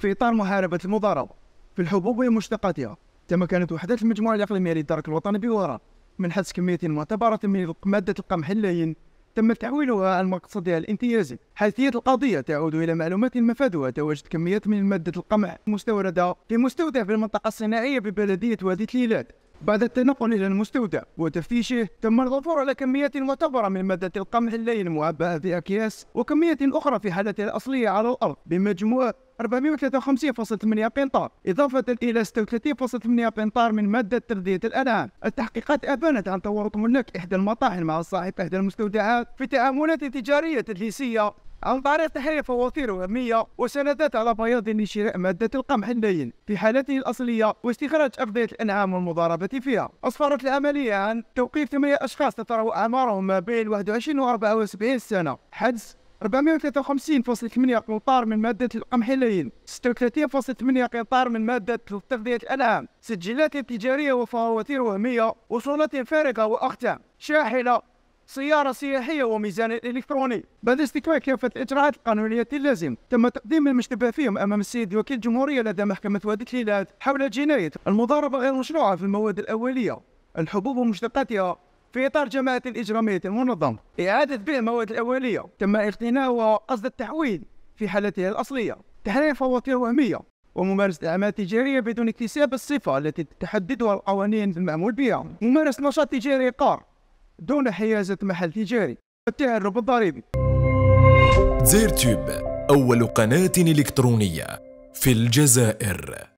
في إطار محاربة المضاربة في الحبوب ومشتقاتها تمكنت وحدات المجموعة الإقليمية للدرك الوطني بوراء من حدث كمية معتبرة من مادة القمح اللين تم تحويلها عن مقصدها الامتيازي حيثية القضية تعود إلى معلومات مفادها تواجد كميات من مادة القمح المستوردة في مستودع في المنطقة الصناعية ببلدية وادي تليلات بعد التنقل إلى المستودع وتفتيشه تم الظفور على كميات معتبرة من مادة القمح الليل المعبأة في أكياس وكمية أخرى في حالتها الأصلية على الأرض بمجموع 453.8 قنطار إضافة إلى 36.8 قنطار من مادة تغذية الأنعام التحقيقات أبانت عن تورط ملاك إحدى المطاعم مع صاحب إحدى المستودعات في تعاملات تجارية تدليسية عن طريق تحرير فواتير وهمية وسندات على بياض لشراء مادة القمح اللين في حالته الأصلية واستخراج أفضية الأنعام والمضاربة فيها. أسفرت العملية عن توقيف ثمانية أشخاص تتراوح أعمارهم ما بين 21 و 74 سنة حجز 453.8 قنطار من مادة القمح اللين 36.8 قنطار من مادة تغذية الأنعام سجلات تجارية وفواتير وهمية وصولات فارغة وأختام شاحنة سيارة سياحية وميزان إلكتروني بعد استكمال كافة الإجراءات القانونية اللازمة تم تقديم المشتبه فيهم أمام السيد وكيل الجمهورية لدى محكمة وادي الهلال حول جناية المضاربة غير مشروعة في المواد الأولية الحبوب ومشتقاتها في إطار جماعة الإجرامية المنظمة إعادة بيع المواد الأولية تم اقتناء قصد التحويل في حالتها الأصلية تحرير فواتير وهمية وممارسة أعمال تجارية بدون اكتساب الصفة التي تحددها القوانين المعمول بها ممارسة نشاط تجاري قار دون حيازة محل تجاري التعرف الضريبي زير تيوب أول قناة إلكترونية في الجزائر